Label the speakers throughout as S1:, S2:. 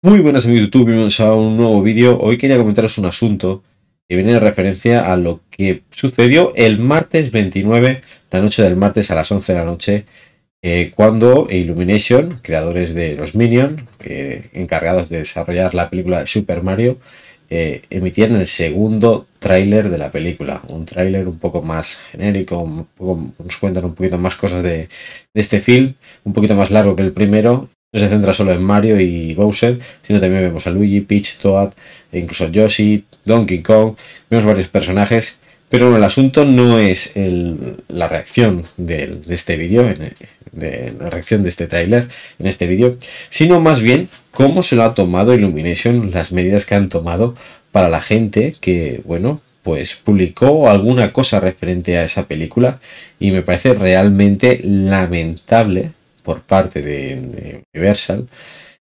S1: Muy buenas amigos de YouTube, bienvenidos a un nuevo vídeo. Hoy quería comentaros un asunto que viene en referencia a lo que sucedió el martes 29, la noche del martes a las 11 de la noche, eh, cuando Illumination, creadores de los Minions, eh, encargados de desarrollar la película de Super Mario, eh, emitieron el segundo tráiler de la película. Un tráiler un poco más genérico, nos cuentan un poquito más cosas de, de este film, un poquito más largo que el primero no se centra solo en Mario y Bowser, sino también vemos a Luigi, Peach, Toad, e incluso Yoshi, Donkey Kong, vemos varios personajes. Pero el asunto no es la reacción de este vídeo, la reacción de este tráiler en este vídeo, sino más bien cómo se lo ha tomado Illumination, las medidas que han tomado para la gente que, bueno, pues publicó alguna cosa referente a esa película y me parece realmente lamentable por parte de, Universal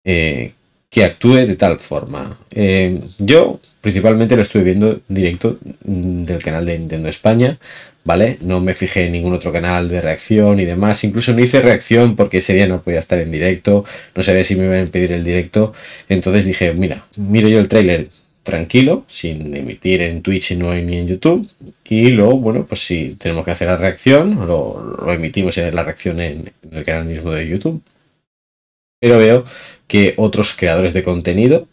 S1: eh, que actúe de tal forma. Eh, yo principalmente lo estuve viendo directo del canal de Nintendo España, ¿vale? No me fijé en ningún otro canal de reacción y demás. Incluso no hice reacción porque ese día no podía estar en directo, no sabía si me iban a impedir el directo. Entonces dije, mira, miro yo el trailer tranquilo, sin emitir en Twitch y no ni en YouTube. Y luego, bueno, pues si tenemos que hacer la reacción, lo, emitimos en la reacción en, el canal mismo de YouTube. Pero veo que otros creadores de contenido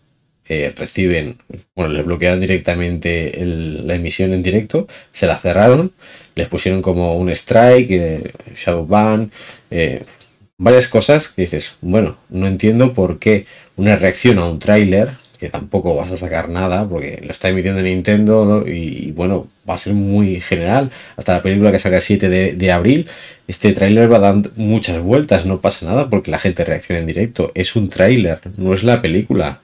S1: eh, reciben, bueno, les bloquearon directamente la emisión en directo, se la cerraron, les pusieron como un strike, eh, shadow ban, eh, varias cosas que dices, bueno, no entiendo por qué una reacción a un tráiler que tampoco vas a sacar nada porque lo está emitiendo Nintendo y, bueno, va a ser muy general. Hasta la película que saca el 7 de, abril, este tráiler va dando muchas vueltas, no pasa nada porque la gente reacciona en directo. Es un tráiler, no es la película,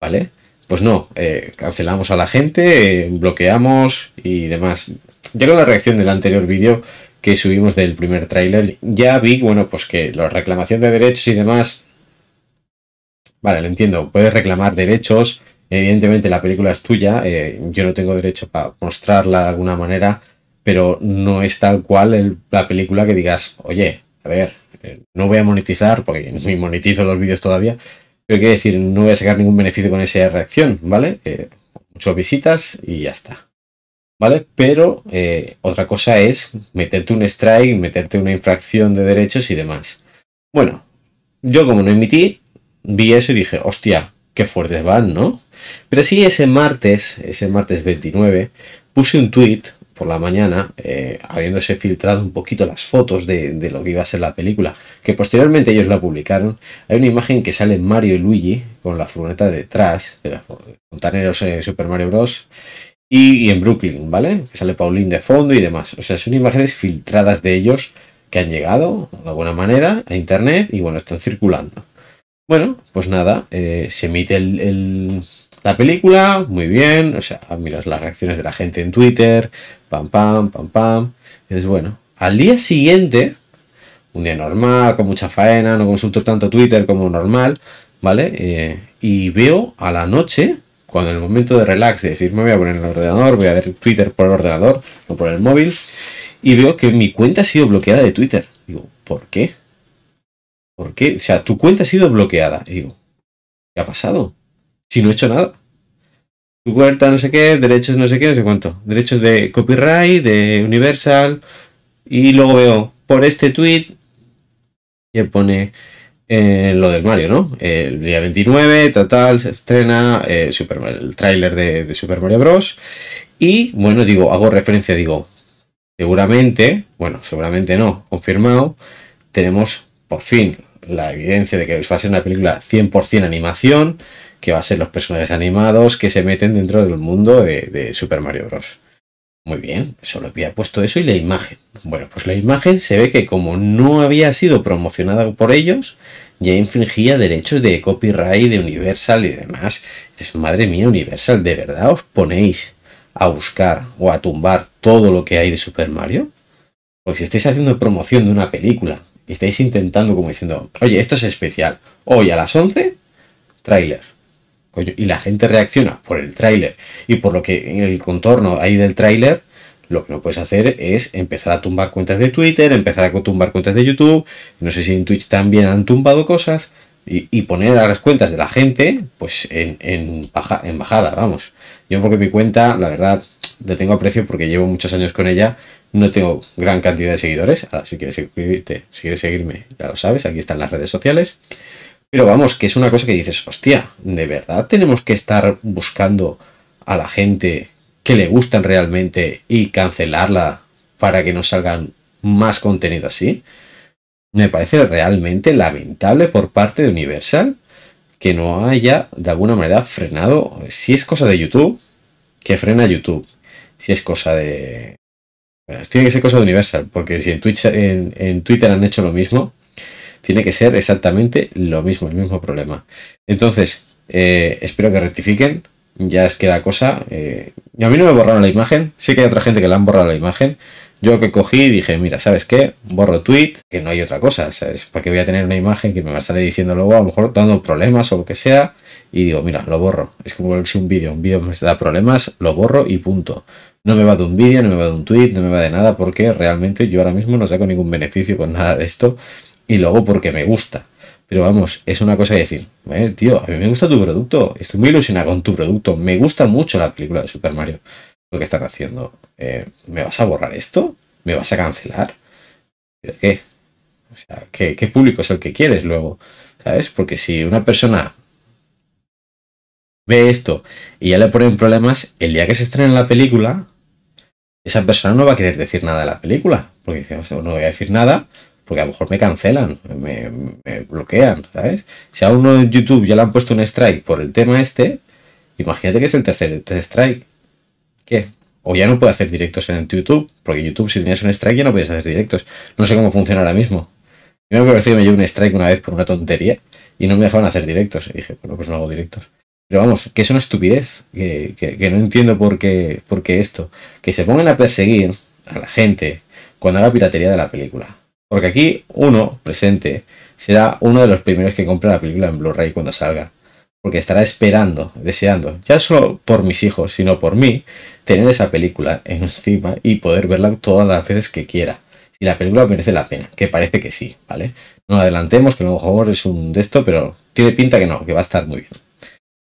S1: ¿vale? Pues no, eh, cancelamos a la gente, bloqueamos y demás. Ya la reacción del anterior vídeo que subimos del primer tráiler, ya vi, bueno, pues que la reclamación de derechos y demás Vale, lo entiendo. Puedes reclamar derechos. Evidentemente la película es tuya. Eh, yo no tengo derecho para mostrarla de alguna manera, pero no es tal cual la película que digas, oye, a ver, eh, no voy a monetizar porque ni monetizo los vídeos todavía. Pero quiero decir, no voy a sacar ningún beneficio con esa reacción, ¿vale? Eh, muchas visitas y ya está. ¿Vale? Pero eh, otra cosa es meterte un strike, meterte una infracción de derechos y demás. Bueno, yo como no emití, vi eso y dije, hostia, qué fuertes van, ¿no? Pero sí, ese martes, ese martes 29, puse un tweet por la mañana, eh, habiéndose filtrado un poquito las fotos de, lo que iba a ser la película, que posteriormente ellos la publicaron. Hay una imagen que sale Mario y Luigi con la furgoneta detrás, de los fontaneros en eh, Super Mario Bros. Y, en Brooklyn, ¿vale? sale Pauline de fondo y demás. O sea, son imágenes filtradas de ellos que han llegado de alguna manera a internet y bueno, están circulando. Bueno, pues nada, eh, se emite la película, muy bien, o sea, miras las reacciones de la gente en Twitter, pam, pam, pam, pam. Es bueno, al día siguiente, un día normal, con mucha faena, no consulto tanto Twitter como normal, ¿vale? Eh, y veo a la noche, cuando en el momento de relax, de decir, me voy a poner el ordenador, voy a ver Twitter por el ordenador, no por el móvil, y veo que mi cuenta ha sido bloqueada de Twitter. Digo, ¿por qué? ¿Por qué? O sea, tu cuenta ha sido bloqueada. Y digo, ¿qué ha pasado? Si no he hecho nada. Tu cuenta no sé qué, derechos no sé qué, no sé cuánto. Derechos de copyright, de Universal. Y luego veo por este tweet que pone eh, lo del Mario, ¿no? el día 29, Total, se estrena eh, Super, el tráiler de, Super Mario Bros. Y bueno, digo, hago referencia, digo, seguramente, bueno, seguramente no, confirmado, tenemos por fin la evidencia de que va a ser una película 100% animación, que va a ser los personajes animados que se meten dentro del mundo de, Super Mario Bros. Muy bien, solo había puesto eso y la imagen. Bueno, pues la imagen se ve que como no había sido promocionada por ellos, ya infringía derechos de copyright de Universal y demás. madre mía, Universal, ¿de verdad os ponéis a buscar o a tumbar todo lo que hay de Super Mario? Pues si estáis haciendo promoción de una película estáis intentando como diciendo, oye, esto es especial. Hoy a las 11, tráiler. y la gente reacciona por el tráiler y por lo que en el contorno ahí del tráiler, lo que no puedes hacer es empezar a tumbar cuentas de Twitter, empezar a tumbar cuentas de YouTube. No sé si en Twitch también han tumbado cosas y, poner a las cuentas de la gente, pues en, baja, bajada, vamos. Yo porque mi cuenta, la verdad, le tengo aprecio porque llevo muchos años con ella, no tengo gran cantidad de seguidores, ah, si quieres si quieres seguirme, ya lo sabes, aquí están las redes sociales. Pero vamos, que es una cosa que dices, hostia, ¿de verdad tenemos que estar buscando a la gente que le gustan realmente y cancelarla para que nos salgan más contenido así? Me parece realmente lamentable por parte de Universal que no haya de alguna manera frenado. Si es cosa de YouTube, que frena YouTube. Si es cosa de. tiene que ser cosa de Universal, porque si en, en, Twitter han hecho lo mismo, tiene que ser exactamente lo mismo, el mismo problema. Entonces, eh, espero que rectifiquen. Ya es que la cosa. Eh, a mí no me borraron la imagen. Sé que hay otra gente que la han borrado la imagen. Yo que cogí y dije, mira, ¿sabes qué? Borro tweet, que no hay otra cosa, ¿sabes? Porque voy a tener una imagen que me va a estar diciendo luego, a lo mejor dando problemas o lo que sea, y digo, mira, lo borro. Es como si un vídeo, un vídeo me da problemas, lo borro y punto. No me va de un vídeo, no me va de un tweet, no me va de nada, porque realmente yo ahora mismo no saco ningún beneficio con nada de esto, y luego porque me gusta. Pero vamos, es una cosa de decir, eh, tío, a mí me gusta tu producto, estoy muy ilusionado con tu producto, me gusta mucho la película de Super Mario lo que están haciendo. Eh, ¿Me vas a borrar esto? ¿Me vas a cancelar? ¿Pero qué? ¿qué, público es el que quieres luego? ¿Sabes? Porque si una persona ve esto y ya le ponen problemas, el día que se estrene la película, esa persona no va a querer decir nada de la película. Porque no voy a decir nada, porque a lo mejor me cancelan, me, bloquean, ¿sabes? Si a uno en YouTube ya le han puesto un strike por el tema este, imagínate que es el tercer strike. ¿Qué? o ya no puedo hacer directos en YouTube, porque YouTube si tenías un strike ya no podías hacer directos. No sé cómo funciona ahora mismo. Yo me que me llevo un strike una vez por una tontería y no me dejaban hacer directos. Y dije, bueno, pues no hago directos. Pero vamos, que es una estupidez, que, que, no entiendo por qué, por qué esto. Que se pongan a perseguir a la gente cuando haga piratería de la película. Porque aquí uno presente será uno de los primeros que compre la película en Blu-ray cuando salga porque estará esperando, deseando, ya solo por mis hijos, sino por mí, tener esa película encima y poder verla todas las veces que quiera. Si la película merece la pena, que parece que sí, ¿vale? No adelantemos, que luego, lo es un de esto, pero tiene pinta que no, que va a estar muy bien.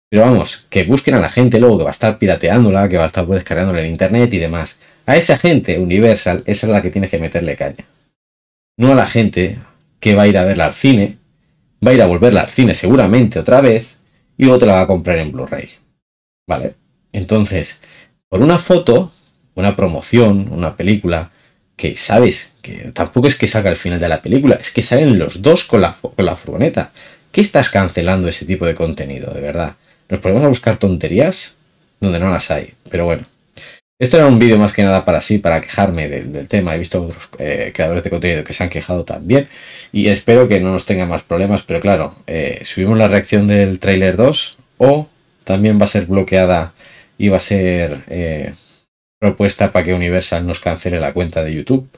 S1: Pero vamos, que busquen a la gente luego que va a estar pirateándola, que va a estar descargándola en internet y demás. A esa gente Universal, esa es la que tiene que meterle caña. No a la gente que va a ir a verla al cine, va a ir a volverla al cine seguramente otra vez, y otra te la va a comprar en Blu-ray. ¿Vale? Entonces, por una foto, una promoción, una película, que sabes que tampoco es que salga al final de la película, es que salen los dos con la, con la furgoneta. ¿Qué estás cancelando ese tipo de contenido, de verdad? Nos ponemos a buscar tonterías donde no las hay, pero bueno. Esto era un vídeo más que nada para sí, para quejarme del, tema. He visto otros eh, creadores de contenido que se han quejado también y espero que no nos tenga más problemas. Pero claro, eh, subimos la reacción del trailer 2 o también va a ser bloqueada y va a ser eh, propuesta para que Universal nos cancele la cuenta de YouTube.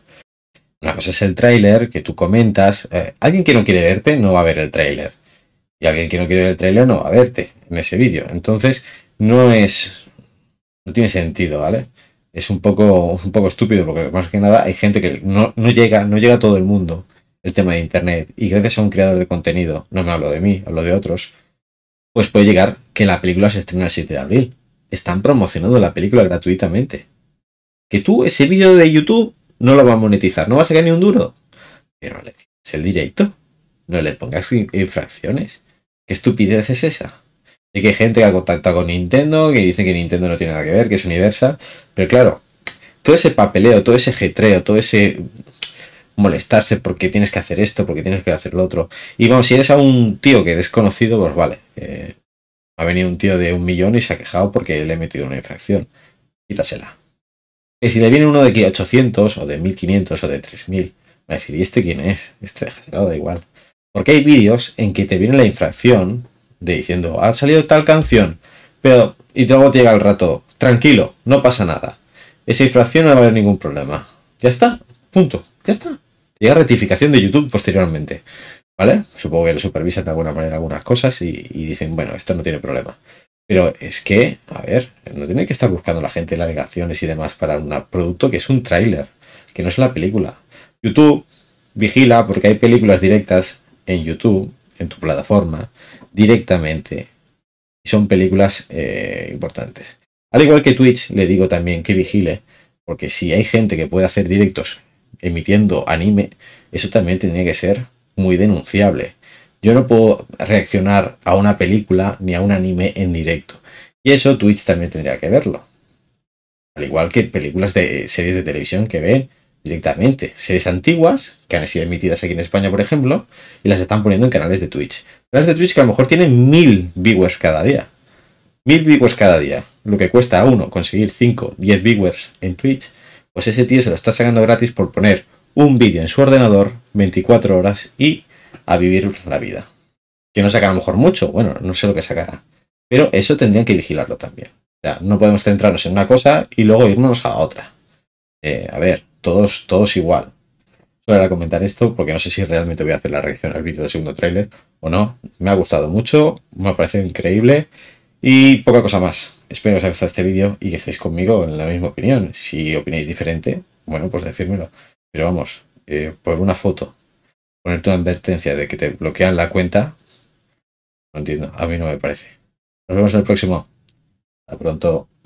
S1: Una cosa es el trailer que tú comentas. alguien que no quiere verte no va a ver el trailer. Y alguien que no quiere ver el trailer no va a verte en ese vídeo. Entonces, no es no tiene sentido, ¿vale? es un poco, un poco estúpido, porque más que nada hay gente que no, llega, no llega a todo el mundo el tema de internet. Y gracias a un creador de contenido, no me hablo de mí, hablo de otros, pues puede llegar que la película se estrena el 7 de abril. Están promocionando la película gratuitamente. Que tú ese vídeo de YouTube no lo vas a monetizar, no vas a sacar ni un duro. Pero es el directo. No le pongas infracciones. ¿Qué estupidez es esa? Y que hay gente que ha contactado con Nintendo, que dice que Nintendo no tiene nada que ver, que es Universal. Pero claro, todo ese papeleo, todo ese jetreo, todo ese molestarse porque tienes que hacer esto, porque tienes que hacer lo otro. Y vamos, si eres a un tío que eres conocido, pues vale. Eh, ha venido un tío de un millón y se ha quejado porque le he metido una infracción. Quítasela. Y si le viene uno de 800 o de 1500 o de 3000, me a ¿y este quién es? Este da igual. Porque hay vídeos en que te viene la infracción de diciendo, ha salido tal canción, pero y luego te llega el rato, tranquilo, no pasa nada. Esa infracción no va a haber ningún problema. Ya está, punto, ya está. Llega rectificación de YouTube posteriormente. ¿Vale? Supongo que lo supervisan de alguna manera algunas cosas y, dicen, bueno, esto no tiene problema. Pero es que, a ver, no tiene que estar buscando la gente las alegaciones y demás para un producto que es un tráiler, que no es la película. YouTube vigila porque hay películas directas en YouTube en tu plataforma directamente. Son películas eh, importantes. Al igual que Twitch, le digo también que vigile, porque si hay gente que puede hacer directos emitiendo anime, eso también tiene que ser muy denunciable. Yo no puedo reaccionar a una película ni a un anime en directo. Y eso Twitch también tendría que verlo. Al igual que películas de series de televisión que ven directamente series antiguas que han sido emitidas aquí en España, por ejemplo, y las están poniendo en canales de Twitch. Canales de Twitch que a lo mejor tienen mil viewers cada día. Mil viewers cada día. Lo que cuesta a uno conseguir 5, 10 viewers en Twitch, pues ese tío se lo está sacando gratis por poner un vídeo en su ordenador 24 horas y a vivir la vida. Que no saca a lo mejor mucho, bueno, no sé lo que sacará. Pero eso tendrían que vigilarlo también. O sea, no podemos centrarnos en una cosa y luego irnos a otra. Eh, a ver, todos, todos igual. Solo era comentar esto porque no sé si realmente voy a hacer la reacción al vídeo del segundo tráiler o no. Me ha gustado mucho, me ha parecido increíble y poca cosa más. Espero que os haya gustado este vídeo y que estéis conmigo en la misma opinión. Si opináis diferente, bueno, pues decírmelo. Pero vamos, eh, por una foto, ponerte una advertencia de que te bloquean la cuenta, no entiendo, a mí no me parece. Nos vemos en el próximo. Hasta pronto.